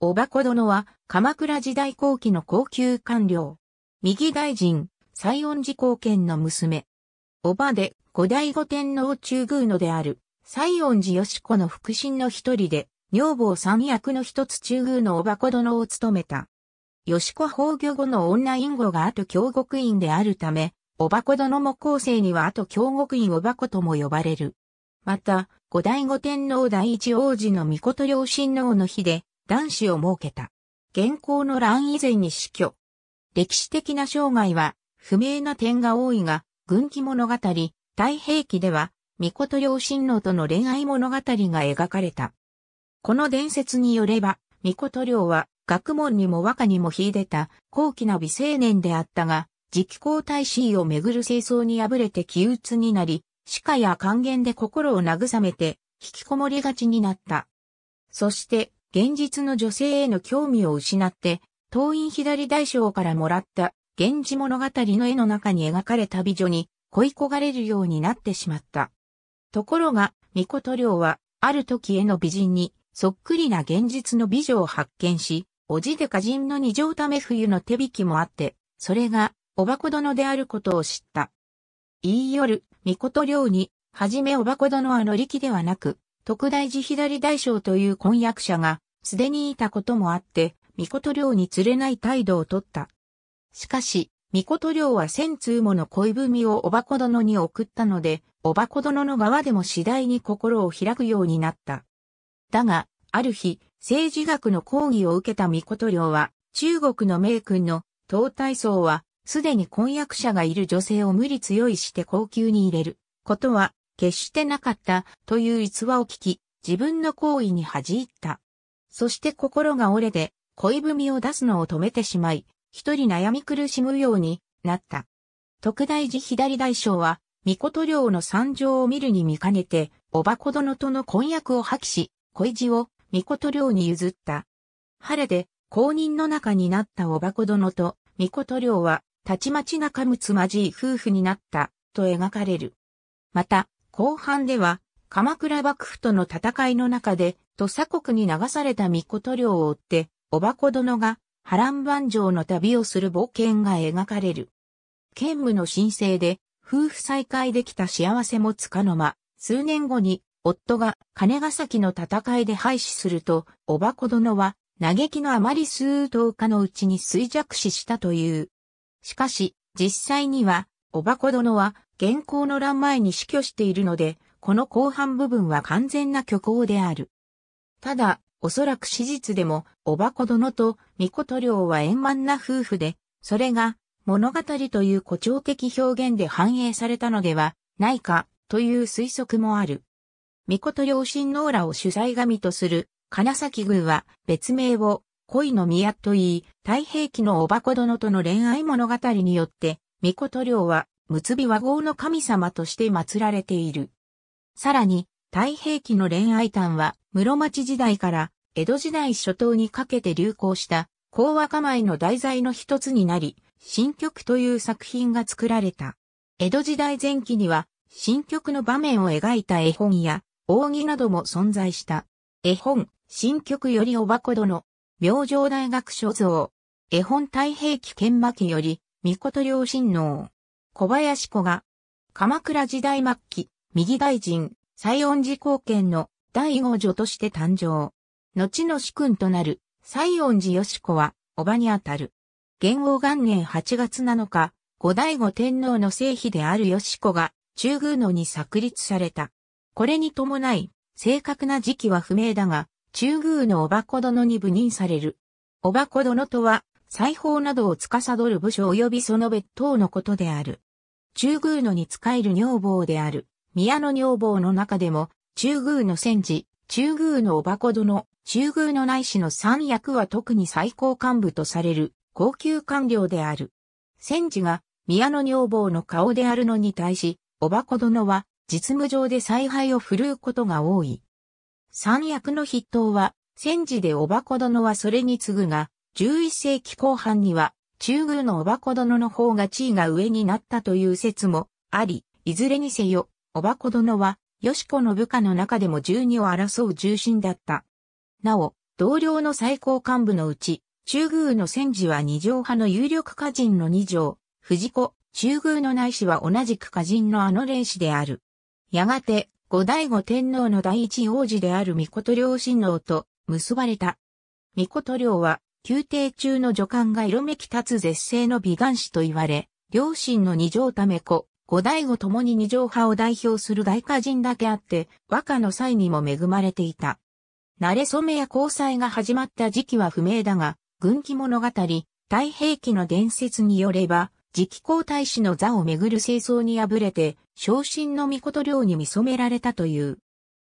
おばこ殿は、鎌倉時代後期の高級官僚。右大臣、西恩寺公権の娘。おばで、五代五天皇中宮のである、西恩寺義子の腹心の一人で、女房三役の一つ中宮のおばこ殿を務めた。義子崩御後の女隠語が後京極院であるため、おばこ殿も後世には後京極院おばことも呼ばれる。また、五代五天皇第一王子の御事両親王の日で、男子を設けた。現行の乱以前に死去。歴史的な生涯は不明な点が多いが、軍記物語、太平記では、御事両親王との恋愛物語が描かれた。この伝説によれば、御事両は学問にも和歌にも秀でた高貴な美青年であったが、時期皇太子位をめぐる清掃に敗れて気鬱になり、歯科や還元で心を慰めて、引きこもりがちになった。そして、現実の女性への興味を失って、当院左大将からもらった源氏物語の絵の中に描かれた美女に恋焦がれるようになってしまった。ところが、御事領は、ある時への美人に、そっくりな現実の美女を発見し、おじで歌人の二条ため冬の手引きもあって、それが、おばこ殿であることを知った。いい夜、御事領に、はじめおばこ殿は乗り気ではなく、特大寺左大将という婚約者が、すでにいたこともあって、御事寮に釣れない態度をとった。しかし、御事寮は千通もの恋文をおばこ殿に送ったので、おばこ殿の側でも次第に心を開くようになった。だが、ある日、政治学の講義を受けた御事寮は、中国の名君の東大僧は、すでに婚約者がいる女性を無理強いして高級に入れることは決してなかったという逸話を聞き、自分の行為に恥じった。そして心が折れて、恋文を出すのを止めてしまい、一人悩み苦しむようになった。特大寺左大将は、御事領の参上を見るに見かねて、おばこ殿との婚約を破棄し、恋路を御事領に譲った。晴れで、公認の中になったおばこ殿と御事領は、たちまち仲睦まじい夫婦になった、と描かれる。また、後半では、鎌倉幕府との戦いの中で、土佐国に流された御事領を追って、おばこ殿が波乱万丈の旅をする冒険が描かれる。剣務の申請で、夫婦再会できた幸せもつかの間、数年後に、夫が金ヶ崎の戦いで廃止すると、おばこ殿は、嘆きのあまり数頭日のうちに衰弱死したという。しかし、実際には、おばこ殿は現行の乱前に死去しているので、この後半部分は完全な虚構である。ただ、おそらく史実でも、おばこ殿と御事領は円満な夫婦で、それが物語という誇張的表現で反映されたのではないかという推測もある。御事領親王らを主催神とする金崎宮は別名を恋の宮と言い、太平記のおばこ殿との恋愛物語によって御事領は、むつび和合の神様として祀られている。さらに、太平記の恋愛譚は、室町時代から江戸時代初頭にかけて流行した、講和構えの題材の一つになり、新曲という作品が作られた。江戸時代前期には、新曲の場面を描いた絵本や、扇なども存在した。絵本、新曲よりおばことの、明星大学所蔵。絵本太平記剣巻より、御事両親能。小林子が、鎌倉時代末期、右大臣、西恩寺貢献の第五女として誕生。後の主君となる、西恩寺義子は、叔母にあたる。元王元年8月7日、後醍醐天皇の聖妃である義子が、中宮野に作立された。これに伴い、正確な時期は不明だが、中宮の叔母子殿に部任される。叔母子殿とは、裁縫などを司る部署及びその別等のことである。中宮野に仕える女房である、宮の女房の中でも、中宮の戦時、中宮のおばこ殿、中宮の内史の三役は特に最高幹部とされる、高級官僚である。戦時が、宮の女房の顔であるのに対し、おばこ殿は、実務上で采配を振るうことが多い。三役の筆頭は、戦時でおばこ殿はそれに次ぐが、11世紀後半には、中宮のおばこ殿の方が地位が上になったという説もあり、いずれにせよ、おばこ殿は、よしこの部下の中でも十二を争う重臣だった。なお、同僚の最高幹部のうち、中宮の戦時は二条派の有力家人の二条、藤子、中宮の内氏は同じく家人のあの霊師である。やがて、後醍醐天皇の第一王子である御事領親王と結ばれた。御と両は、宮廷中の女官が色めき立つ絶世の美顔師と言われ、両親の二条ため子、五代後ともに二条派を代表する大歌人だけあって、和歌の際にも恵まれていた。慣れ染めや交際が始まった時期は不明だが、軍記物語、太平記の伝説によれば、次期皇太子の座をめぐる清掃に敗れて、昇進の御事領に見染められたという。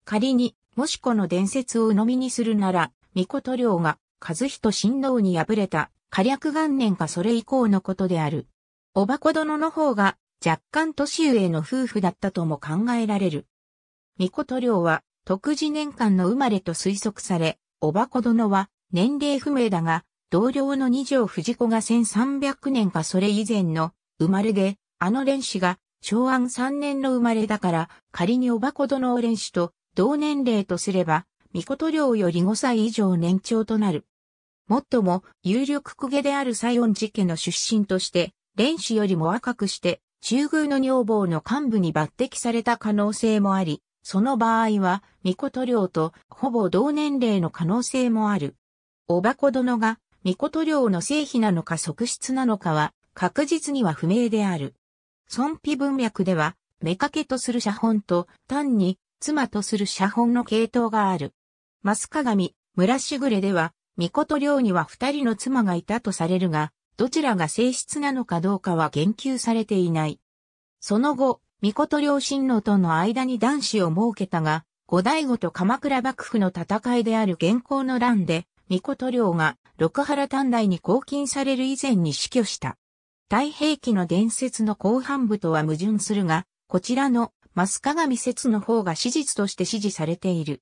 仮に、もしこの伝説を鵜呑みにするなら、御事領が和人親王に敗れた、火略元年かそれ以降のことである。おばこ殿の方が若干年上の夫婦だったとも考えられる。御事領は特次年間の生まれと推測され、おばこ殿は年齢不明だが、同僚の二条藤子が1300年かそれ以前の生まれで、あの連氏が昭安3年の生まれだから、仮におばこ殿を連氏と同年齢とすれば、御事領より5歳以上年長となる。もっとも、有力公家である西園寺家の出身として、蓮子よりも若くして、中宮の女房の幹部に抜擢された可能性もあり、その場合は、御事領とほぼ同年齢の可能性もある。おばこ殿が、御事領の正妃なのか側室なのかは、確実には不明である。尊卑文脈では、妾とする写本と、単に、妻とする写本の系統がある。マス鏡、村しぐれでは、巫女と寮には二人の妻がいたとされるが、どちらが正室なのかどうかは言及されていない。その後、巫女と両親のとの間に男子を設けたが、後醍醐と鎌倉幕府の戦いである現行の乱で、巫女と両が六原短大に拘禁される以前に死去した。太平記の伝説の後半部とは矛盾するが、こちらのマス鏡説の方が史実として支持されている。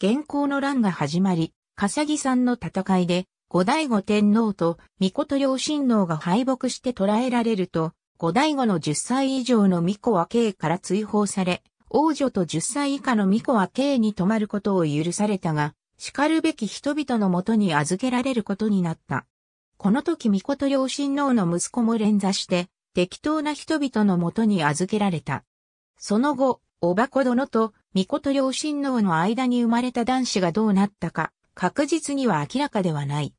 現行の乱が始まり、笠木さんの戦いで、後醍醐天皇と御子と両親王が敗北して捕らえられると、後醍醐の10歳以上の巫子は刑から追放され、王女と10歳以下の巫子は刑に止まることを許されたが、叱るべき人々のもとに預けられることになった。この時巫子と両親王の息子も連座して、適当な人々のもとに預けられた。その後、おばこ殿と、御事両親王の間に生まれた男子がどうなったか、確実には明らかではない。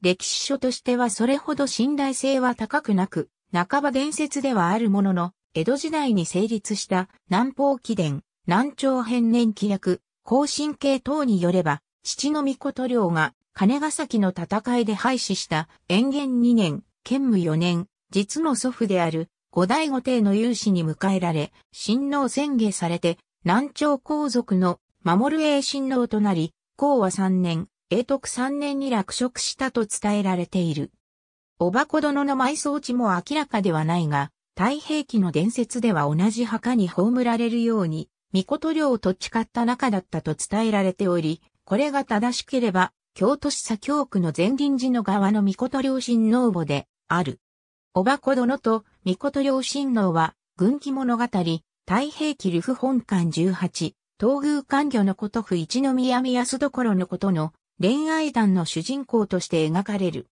歴史書としてはそれほど信頼性は高くなく、半ば伝説ではあるものの、江戸時代に成立した南方記伝、南朝変年記略、後進系等によれば、父の御事領が金ヶ崎の戦いで廃止した延元2年、剣武4年、実の祖父である後醍醐帝の勇士に迎えられ、親王宣下されて、南朝皇族の守る英親王となり、皇和三年、永徳三年に落職したと伝えられている。おばこ殿の埋葬地も明らかではないが、太平記の伝説では同じ墓に葬られるように、御事領と誓った仲だったと伝えられており、これが正しければ、京都市左京区の前林寺の側の御事領親王墓で、ある。おばこ殿と御事両親王は、軍記物語、太平記ルフ本館18、東宮官魚のこと不一宮宮安所のことの恋愛談の主人公として描かれる。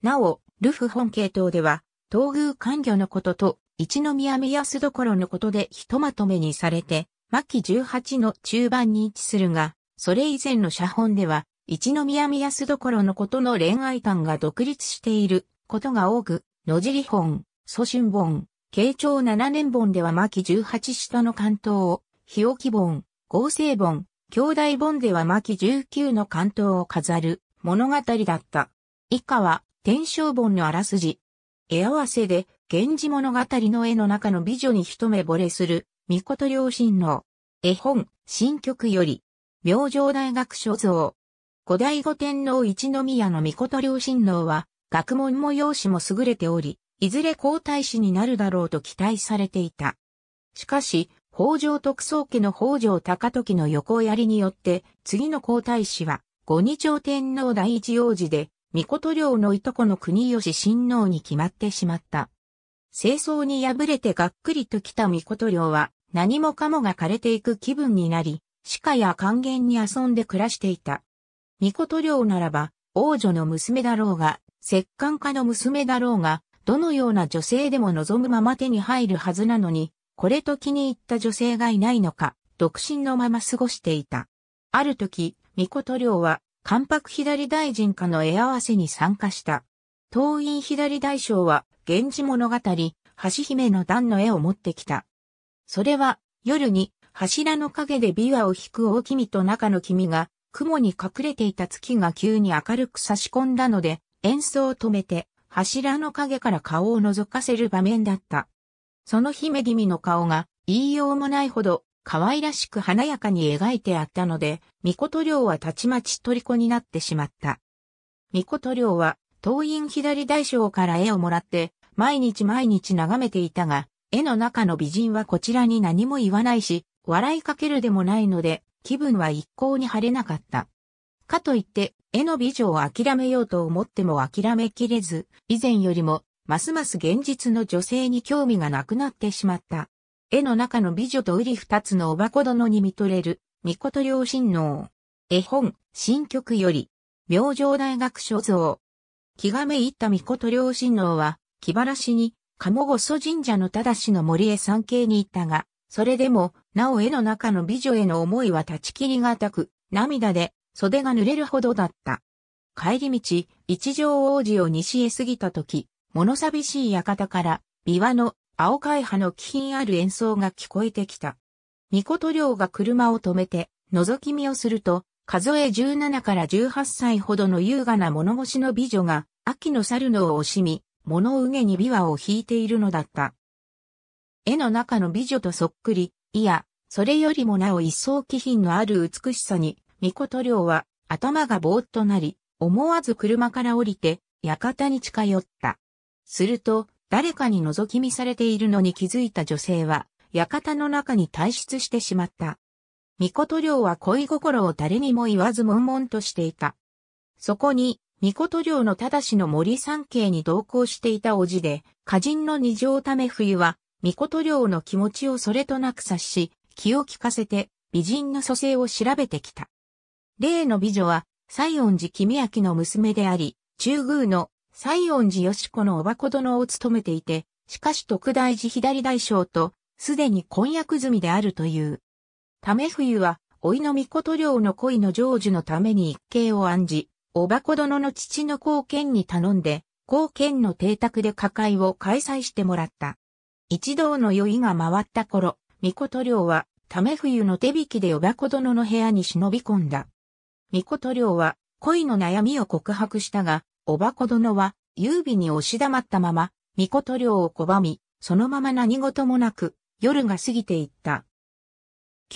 なお、ルフ本系統では、東宮官魚のことと一宮宮安所のことでひとまとめにされて、末期18の中盤に位置するが、それ以前の写本では、一宮宮安所のことの恋愛談が独立していることが多く、野尻本、蘇春盆、慶長七年盆では巻十八下の関東を、日置盆、合成盆、兄弟盆では巻十九の関東を飾る物語だった。以下は、天正盆のあらすじ。絵合わせで、源氏物語の絵の中の美女に一目惚れする、御事両親の、絵本、新曲より、明星大学所蔵。古代五天皇一宮の御事両親能は、学問も容姿も優れており、いずれ皇太子になるだろうと期待されていた。しかし、北条特捜家の北条高時の横槍によって、次の皇太子は、五二朝天皇第一王子で、御事領のいとこの国吉親王に決まってしまった。清掃に敗れてがっくりと来た御事領は、何もかもが枯れていく気分になり、鹿や還元に遊んで暮らしていた。御事領ならば、王女の娘だろうが、摂関家の娘だろうが、どのような女性でも望むまま手に入るはずなのに、これと気に入った女性がいないのか、独身のまま過ごしていた。ある時、美琴領は、関白左大臣家の絵合わせに参加した。党員左大将は、源氏物語、橋姫の段の絵を持ってきた。それは、夜に、柱の陰で琵琶を引く大君と中の君が、雲に隠れていた月が急に明るく差し込んだので、演奏を止めて、柱の影から顔を覗かせる場面だった。その姫君の顔が言いようもないほど可愛らしく華やかに描いてあったので、御琴領はたちまち虜になってしまった。御琴領は、党員左大将から絵をもらって、毎日毎日眺めていたが、絵の中の美人はこちらに何も言わないし、笑いかけるでもないので、気分は一向に晴れなかった。かといって、絵の美女を諦めようと思っても諦めきれず、以前よりも、ますます現実の女性に興味がなくなってしまった。絵の中の美女と瓜二つのおばこ殿に見とれる、こと両親の、絵本、新曲より、明星大学所蔵。気がめいったこと両親能は、気晴らしに、鴨御そ神社のただしの森へ参詣に行ったが、それでも、なお絵の中の美女への思いは断ち切りがたく、涙で袖が濡れるほどだった。帰り道、一条王子を西へ過ぎた時、物寂しい館から、琵琶の青海派の気品ある演奏が聞こえてきた。巫女トが車を止めて、覗き見をすると、数え17から18歳ほどの優雅な物腰の美女が、秋の猿のを惜しみ、物上げに琵琶を弾いているのだった。絵の中の美女とそっくり、いや、それよりもなお一層気品のある美しさに御事寮は頭がぼーっとなり、思わず車から降りて、館に近寄った。すると、誰かに覗き見されているのに気づいた女性は、館の中に退出してしまった。御事寮は恋心を誰にも言わず悶々としていた。そこに、御事寮の正しの森三景に同行していたおじで、歌人の二条ため冬は、御事寮の気持ちをそれとなく察し、気を利かせて、美人の蘇生を調べてきた。例の美女は、西園寺君明の娘であり、中宮の西園寺義子のおばこ殿を務めていて、しかし特大寺左大将と、すでに婚約済みであるという。為冬は、老いの御事領の恋の成就のために一計を案じ、おばこ殿の父の貢献に頼んで、貢献の邸宅で火会を開催してもらった。一同の酔いが回った頃、御事領は、為冬の手引きでおばこ殿の部屋に忍び込んだ。ミコト領は恋の悩みを告白したが、オバコ殿は優美に押し黙ったまま、ミコト領を拒み、そのまま何事もなく、夜が過ぎていった。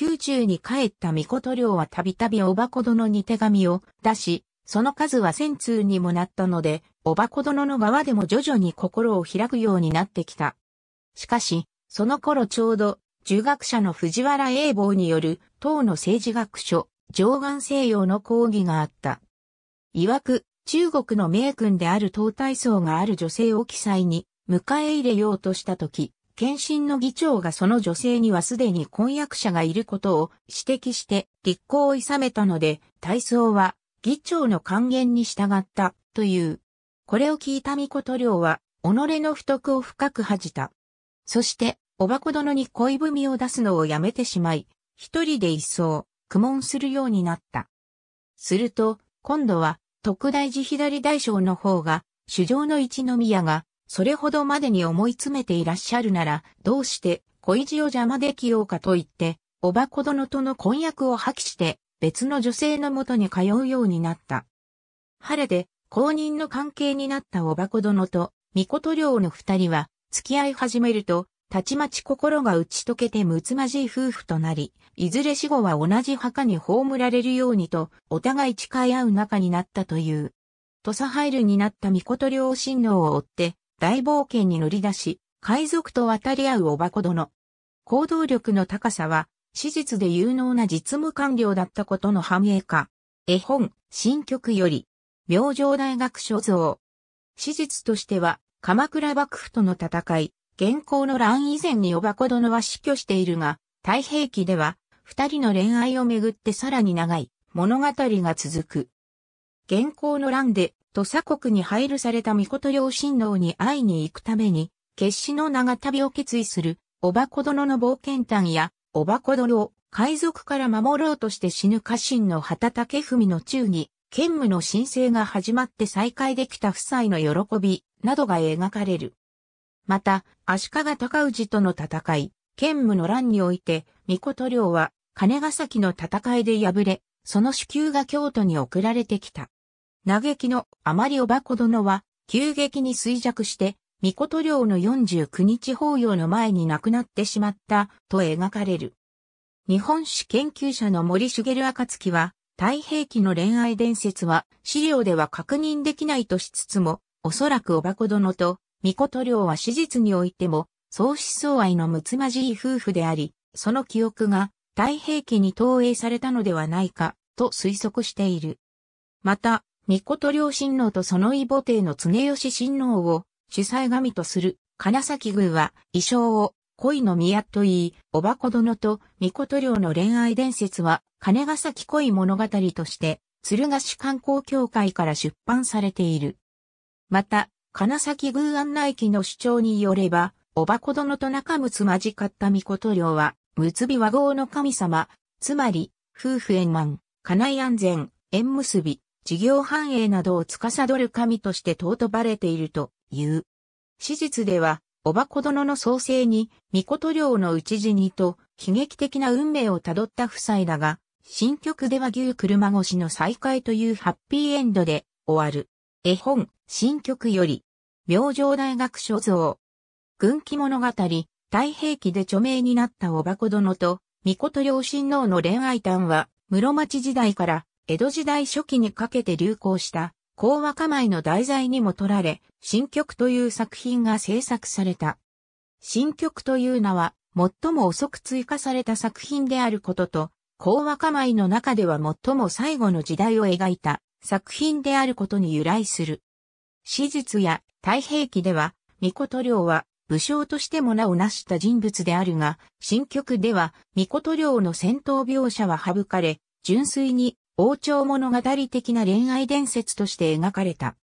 宮中に帰ったミコト領はたびたびオバコ殿に手紙を出し、その数は千通にもなったので、オバコ殿の側でも徐々に心を開くようになってきた。しかし、その頃ちょうど、儒学者の藤原英坊による、党の政治学書、上岸西洋の抗議があった。曰く、中国の名君である東大層がある女性を記載に迎え入れようとしたとき、検診の議長がその女性にはすでに婚約者がいることを指摘して立候を諌めたので、大層は議長の還元に従ったという。これを聞いた御子領は、己の不徳を深く恥じた。そして、おばこ殿に恋文を出すのをやめてしまい、一人で一層、苦悶するようになった。すると、今度は、特大寺左大将の方が、主上の一宮が、それほどまでに思い詰めていらっしゃるなら、どうして、小石を邪魔できようかと言って、おばこ殿との婚約を破棄して、別の女性のもとに通うようになった。晴れで、公認の関係になったおばこ殿と、御事寮の二人は、付き合い始めると、たちまち心が打ち解けて睦まじい夫婦となり、いずれ死後は同じ墓に葬られるようにと、お互い誓い合う仲になったという。土佐入るになった御事両親王を追って、大冒険に乗り出し、海賊と渡り合うおばこ殿。行動力の高さは、史実で有能な実務官僚だったことの反映化。絵本、新曲より、明星大学所蔵。史実としては、鎌倉幕府との戦い、現行の乱以前におばこ殿は死去しているが、太平記では、二人の恋愛をめぐってさらに長い物語が続く。現行の乱で、土佐国に配慮された御事両親王に会いに行くために、決死の長旅を決意する、おばこ殿の冒険譚や、おばこ殿を海賊から守ろうとして死ぬ家臣の畑竹文の忠義、兼務の申請が始まって再会できた夫妻の喜び、などが描かれる。また、足利高氏との戦い、剣武の乱において、御事領は、金ヶ崎の戦いで敗れ、その支給が京都に送られてきた。嘆きのあまりおばこ殿は、急激に衰弱して、御事領の49日法要の前に亡くなってしまった、と描かれる。日本史研究者の森茂暁は、太平記の恋愛伝説は資料では確認できないとしつつも、おそらくおばこ殿と御事領は史実においても、相思相愛のむつまじい夫婦であり、その記憶が太平記に投影されたのではないか、と推測している。また、御事領親王とその異母帝の常吉親王を主催神とする金崎宮は衣装を恋の宮と言い、おばこ殿と御事領の恋愛伝説は金ヶ崎恋物語として、鶴ヶ市観光協会から出版されている。また、金崎宮案内記の主張によれば、おばこ殿と仲睦まじかった御事領は、つび和合の神様、つまり、夫婦円満、家内安全、縁結び、事業繁栄などを司る神として尊ばれているという。史実では、おばこ殿の創生に、御事領の討ち死にと、悲劇的な運命をたどった夫妻だが、新曲では牛車越しの再会というハッピーエンドで終わる。絵本、新曲より、明星大学所蔵。軍記物語、太平記で著名になったおばこ殿と、御と両親王の恋愛譚は、室町時代から江戸時代初期にかけて流行した、講和構えの題材にも取られ、新曲という作品が制作された。新曲という名は、最も遅く追加された作品であることと、講和構えの中では最も最後の時代を描いた作品であることに由来する。史実や太平記では、御事領は武将としても名を成した人物であるが、新曲では、御事領の戦闘描写は省かれ、純粋に王朝物語的な恋愛伝説として描かれた。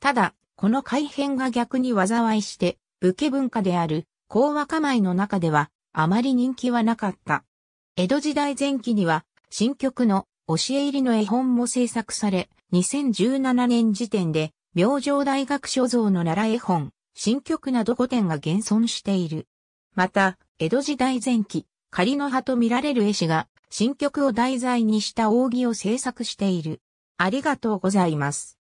ただ、この改変が逆に災いして、武家文化である、講和構いの中では、あまり人気はなかった。江戸時代前期には、新曲の教え入りの絵本も制作され、2017年時点で明星大学所蔵の奈良絵本、新曲など5点が現存している。また、江戸時代前期、仮の葉と見られる絵師が、新曲を題材にした扇を制作している。ありがとうございます。